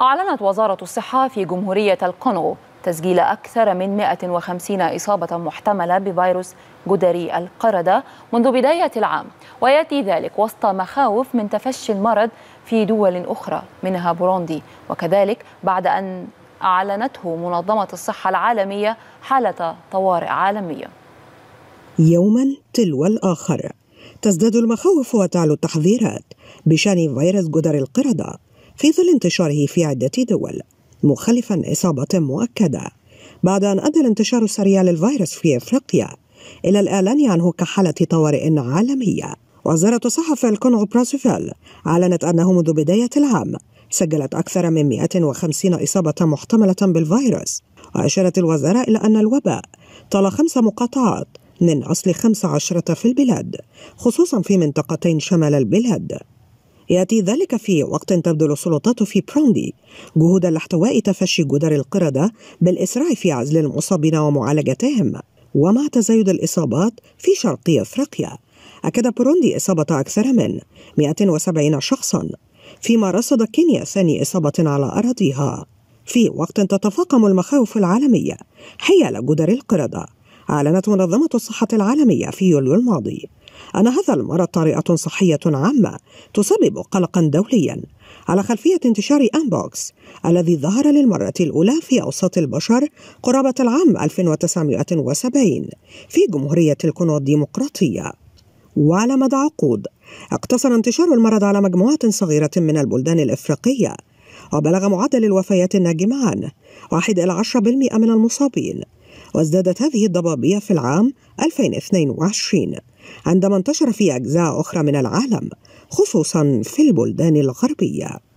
أعلنت وزارة الصحة في جمهورية الكونغو تسجيل أكثر من 150 إصابة محتملة بفيروس جدري القردة منذ بداية العام ويأتي ذلك وسط مخاوف من تفشي المرض في دول أخرى منها بوروندي وكذلك بعد أن أعلنته منظمة الصحة العالمية حالة طوارئ عالمية يوما تلو الآخر تزداد المخاوف وتعلو التحذيرات بشأن فيروس جدري القردة في ظل انتشاره في عدة دول مخلفا إصابة مؤكدة بعد أن أدى الانتشار السريع للفيروس في إفريقيا إلى الإعلان عنه كحالة طوارئ عالمية وزارة في الكونغو براسفيل أعلنت أنه منذ بداية العام سجلت أكثر من 150 إصابة محتملة بالفيروس وأشارت الوزارة إلى أن الوباء طال خمس مقاطعات من أصل 15 في البلاد خصوصا في منطقتين شمال البلاد يأتي ذلك في وقت تبذل السلطات في بروندي جهود لاحتواء تفشي جدر القردة بالإسراع في عزل المصابين ومعالجتهم ومع تزايد الإصابات في شرق أفريقيا أكد بروندي إصابة أكثر من 170 شخصا فيما رصد كينيا ثاني إصابة على أراضيها في وقت تتفاقم المخاوف العالمية حيال جدر القردة أعلنت منظمة الصحة العالمية في يوليو الماضي أن هذا المرض طارئة صحية عامة تسبب قلقا دوليا على خلفية انتشار أنبوكس الذي ظهر للمرة الأولى في أوساط البشر قرابة العام 1970 في جمهورية الكونغو الديمقراطية وعلى مدى عقود اقتصر انتشار المرض على مجموعة صغيرة من البلدان الإفريقية وبلغ معدل الوفيات الناجمة عنه 1 إلى 10% من المصابين وازدادت هذه الضبابية في العام 2022 عندما انتشر في أجزاء أخرى من العالم خصوصا في البلدان الغربية